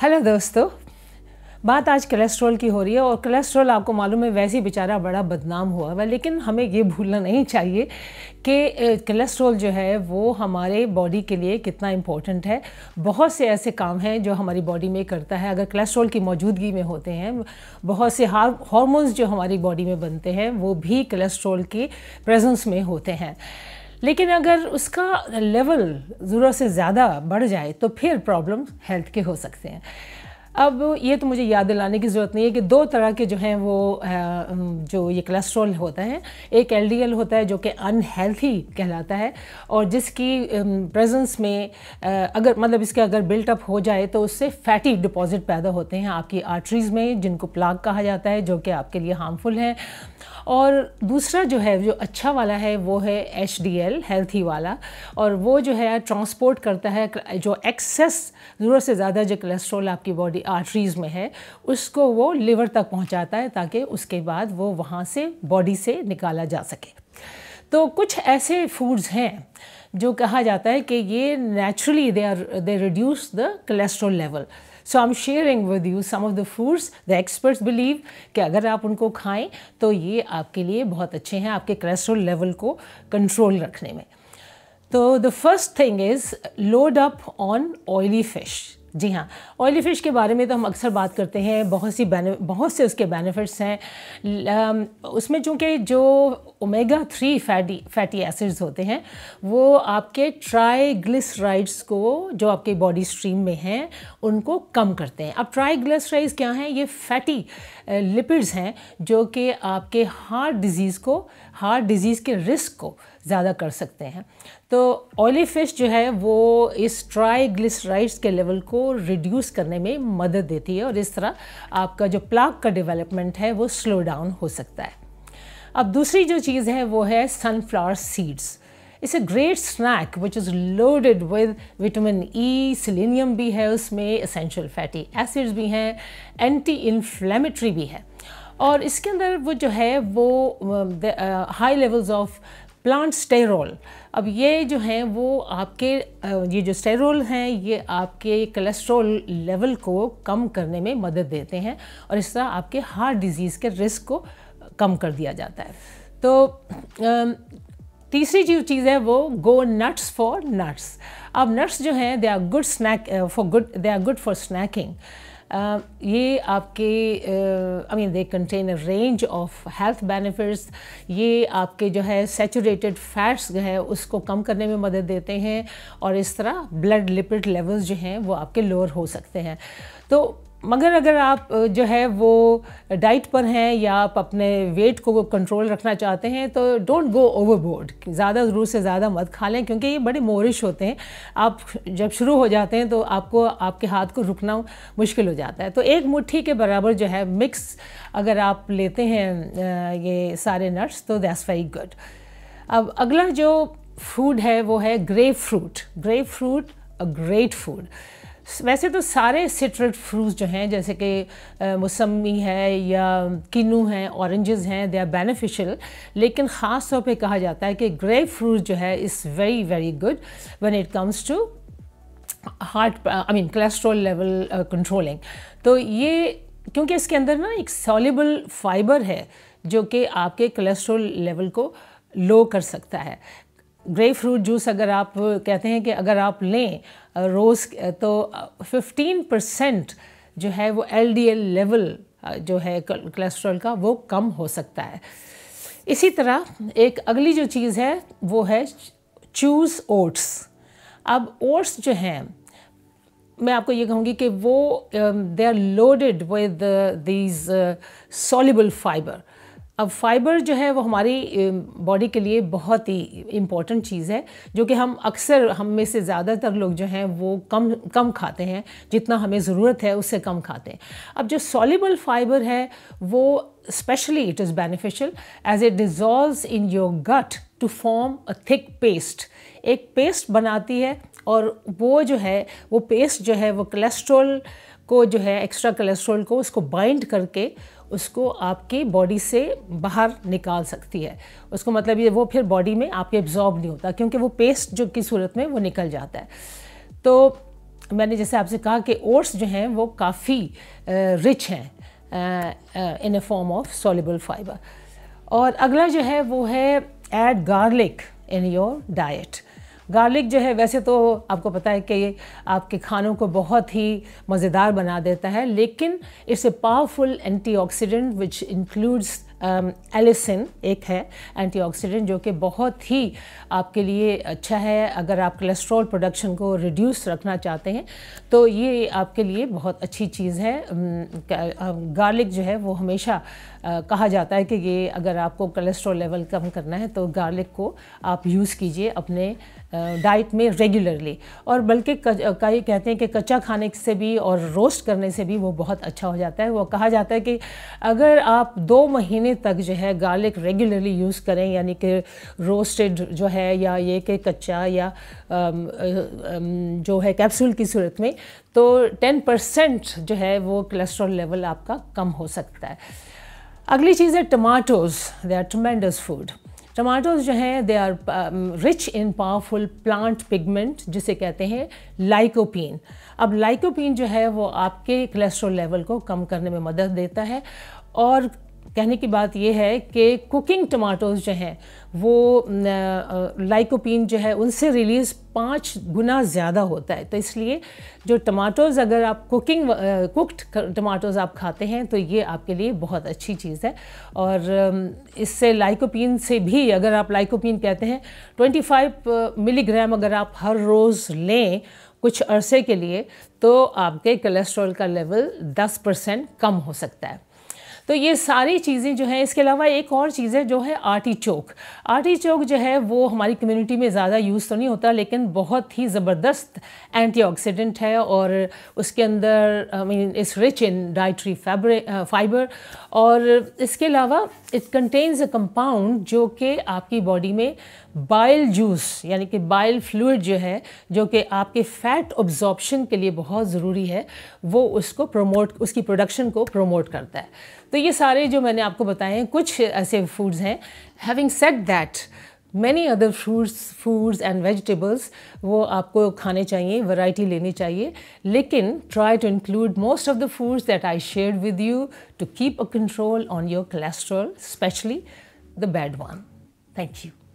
hello दोस्तों बात आज कोलेस्ट्रॉल की हो रही है और कोलेस्ट्रॉल आपको मालूम है वैसे ही बेचारा बड़ा बदनाम हुआ हुआ लेकिन हमें ये भूलना नहीं चाहिए कि कोलेस्ट्रॉल जो है वो हमारे बॉडी के लिए कितना इम्पोर्टेंट है बहुत से ऐसे काम हैं जो हमारी बॉडी में करता है अगर कोलेस्ट्रॉल की मौजूदगी में होते हैं बहुत से हार जो हमारी बॉडी में बनते हैं वो भी कोलेस्ट्रॉल की प्रेजेंस में होते हैं लेकिन अगर उसका लेवल ज़रूरत से ज़्यादा बढ़ जाए तो फिर प्रॉब्लम हेल्थ के हो सकते हैं अब ये तो मुझे याद दिलाने की ज़रूरत नहीं है कि दो तरह के जो हैं वो जो ये कोलेस्ट्रॉल होता है एक एलडीएल होता है जो कि अनहेल्थी कहलाता है और जिसकी प्रेजेंस में अगर मतलब इसके अगर बिल्टअप हो जाए तो उससे फैटी डिपॉजिट पैदा होते हैं आपकी आर्टरीज़ में जिनको प्लाग कहा जाता है जो कि आपके लिए हार्मफुल है और दूसरा जो है जो अच्छा वाला है वो है एच डी एल हेल्थी वाला और वो जो है ट्रांसपोर्ट करता है जो एक्सेस ज़रूरत से ज़्यादा जो कोलेस्ट्रॉल आपकी बॉडी आर्टरीज़ में है उसको वो लिवर तक पहुंचाता है ताकि उसके बाद वो वहाँ से बॉडी से निकाला जा सके तो कुछ ऐसे फूड्स हैं जो कहा जाता है कि ये naturally they are they reduce the cholesterol level so I am sharing with you some of the foods the experts believe कि अगर आप उनको खाएं तो ये आपके लिए बहुत अच्छे हैं आपके कोलेस्ट्रॉल लेवल को कंट्रोल रखने में तो the first thing is load up on oily fish जी हाँ ऑयली फ़िश के बारे में तो हम अक्सर बात करते हैं बहुत सी बहुत से उसके बेनिफिट्स हैं उसमें चूँकि जो omega three fatty fatty acids होते हैं वो आपके ट्राइग्लिसराइड्स को जो आपके बॉडी स्ट्रीम में हैं उनको कम करते हैं अब ट्राइग्लिसराइड्स क्या हैं ये फैटी लिपिड्स हैं जो कि आपके हार्ट डिज़ीज़ को हार्ट डिज़ीज़ के रिस्क को ज़्यादा कर सकते हैं तो ऑयली फ़िश जो है वो इस ट्राईग्लिसराइड्स के लेवल को रिड्यूस करने में मदद देती है और इस तरह आपका जो प्लाक का डेवलपमेंट है वो स्लो डाउन हो सकता है अब दूसरी जो चीज़ है वो है sunflower seeds it's a great snack which is loaded with vitamin E selenium भी है उसमें असेंशियल फैटी एसिड्स भी हैं एंटी इन्फ्लेमेटरी भी है और इसके अंदर वो जो है वो high levels of plant sterol अब ये जो हैं वो आपके ये जो स्टेरोल हैं ये आपके कोलेस्ट्रॉल लेवल को कम करने में मदद देते हैं और इस तरह आपके हार्ट डिजीज़ के रिस्क को कम कर दिया जाता है तो तीसरी जो चीज़ है वो गो नट्स फॉर नट्स अब नट्स जो हैं they are good snack for good they are good for snacking Uh, ये आपके I mean they contain a range of health benefits ये आपके जो है सेचूरेटेड फैट्स जो है उसको कम करने में मदद देते हैं और इस तरह ब्लड लिपिड लेवल्स जो हैं वो आपके लोअर हो सकते हैं तो मगर अगर आप जो है वो डाइट पर हैं या आप अपने वेट को कंट्रोल रखना चाहते हैं तो डोंट गो ओवरबोर्ड ज़्यादा ज़रूर से ज़्यादा मत खा लें क्योंकि ये बड़े मोरिश होते हैं आप जब शुरू हो जाते हैं तो आपको आपके हाथ को रुकना मुश्किल हो जाता है तो एक मुट्ठी के बराबर जो है मिक्स अगर आप लेते हैं ये सारे नट्स तो दैट्स वेरी गुड अब अगला जो फूड है वो है grapefruit grapefruit a great food वैसे तो सारे सिट्रेट फ्रूट्स जो हैं जैसे कि मौसमी है या किनू हैं ऑरेंजेस हैं दे आर बेनिफिशियल लेकिन ख़ास तौर पे कहा जाता है कि ग्रे फ्रूट जो है is very very good when it comes to heart I mean cholesterol level controlling तो ये क्योंकि इसके अंदर ना एक सॉलेबल फाइबर है जो कि आपके कोलेस्ट्रॉल लेवल को लो कर सकता है ग्रे फ्रूट जूस अगर आप कहते हैं कि अगर आप लें रोज़ तो 15 परसेंट जो है वो एलडीएल लेवल जो है कोलेस्ट्रॉल का वो कम हो सकता है इसी तरह एक अगली जो चीज़ है वो है चूज़ ओट्स अब ओट्स जो हैं मैं आपको ये कहूँगी कि वो they are loaded with these soluble fibre अब फाइबर जो है वो हमारी बॉडी के लिए बहुत ही इम्पॉर्टेंट चीज़ है जो कि हम अक्सर हम में से ज़्यादातर लोग जो हैं वो कम कम खाते हैं जितना हमें ज़रूरत है उससे कम खाते हैं अब जो सॉलिबल फाइबर है वो especially it is beneficial as a dissolve in your gut to form a thick paste एक पेस्ट बनाती है और वो जो है वो पेस्ट जो है वो कोलेस्ट्रोल को जो है एक्स्ट्रा कोलेस्ट्रोल को उसको बाइंड करके उसको आपकी बॉडी से बाहर निकाल सकती है उसको मतलब ये वो फिर बॉडी में आपके एब्जॉर्ब नहीं होता क्योंकि वो पेस्ट जो की सूरत में वो निकल जाता है तो मैंने जैसे आपसे कहा कि ओट्स जो हैं वो काफ़ी रिच हैं in a form of soluble fibre और अगला जो है वो है add garlic in your diet garlic जो है वैसे तो आपको पता है कि आपके खानों को बहुत ही मज़ेदार बना देता है लेकिन it's a powerful antioxidant which includes allicin um, एक है एंटीऑक्सीडेंट जो कि बहुत ही आपके लिए अच्छा है अगर आप कोलेस्ट्रॉल प्रोडक्शन को रिड्यूस रखना चाहते हैं तो ये आपके लिए बहुत अच्छी चीज़ है um, गार्लिक um, जो है वो हमेशा uh, कहा जाता है कि ये अगर आपको कोलेस्ट्रॉल लेवल कम करना है तो गार्लिक को आप यूज़ कीजिए अपने डाइट uh, में रेगुलरली और बल्कि कई uh, कहते हैं कि कच्चा खाने से भी और रोस्ट करने से भी वो बहुत अच्छा हो जाता है वो कहा जाता है कि अगर आप दो महीने तक जो है गार्लिक रेगुलरली यूज़ करें यानी कि रोस्टेड जो है या ये कि कच्चा या um, uh, um, जो है कैप्सूल की सूरत में तो 10 परसेंट जो है वो कोलेस्ट्रॉल लेवल आपका कम हो सकता है अगली चीज़ है tomatoes they are tremendous food tomatoes जो हैं they are rich in powerful plant pigment जिसे कहते हैं लाइकोपिन अब लाइकोपिन जो है वो आपके कोलेस्ट्रॉल लेवल को कम करने में मदद देता है और कहने की बात यह है कि कुकिंग टमाटोज़ जो हैं वो लाइकोपिन जो है उनसे रिलीज़ पाँच गुना ज़्यादा होता है तो इसलिए जो टमाटोज़ अगर आप कुकिंग कुकड टमाटोज़ आप खाते हैं तो ये आपके लिए बहुत अच्छी चीज़ है और इससे लाइकोपिन से भी अगर आप लाइकोपिन कहते हैं 25 मिलीग्राम अगर आप हर रोज़ लें कुछ अरसे के लिए तो आपके कोलेस्ट्रॉल का लेवल 10 परसेंट कम हो सकता है तो ये सारी चीज़ें जो हैं इसके अलावा एक और चीज़ है जो है आटी चौक आटी चौक जो है वो हमारी कम्युनिटी में ज़्यादा यूज़ तो नहीं होता लेकिन बहुत ही ज़बरदस्त एंटीऑक्सीडेंट है और उसके अंदर I mean is rich in dietary fibre और इसके अलावा इट कंटेन्स अ कंपाउंड जो कि आपकी बॉडी में बाइल जूस यानी कि बाइल फ्लूड जो है जो कि आपके फैट ऑब्जॉर्बशन के लिए बहुत ज़रूरी है वो उसको प्रमोट उसकी प्रोडक्शन को प्रमोट करता है तो तो ये सारे जो मैंने आपको बताए हैं कुछ ऐसे फूड्स हैं having said that many other fruits foods and vegetables वो आपको खाने चाहिए वराइटी लेनी चाहिए लेकिन try to include most of the foods that I share with you to keep a control on your cholesterol especially the bad one thank you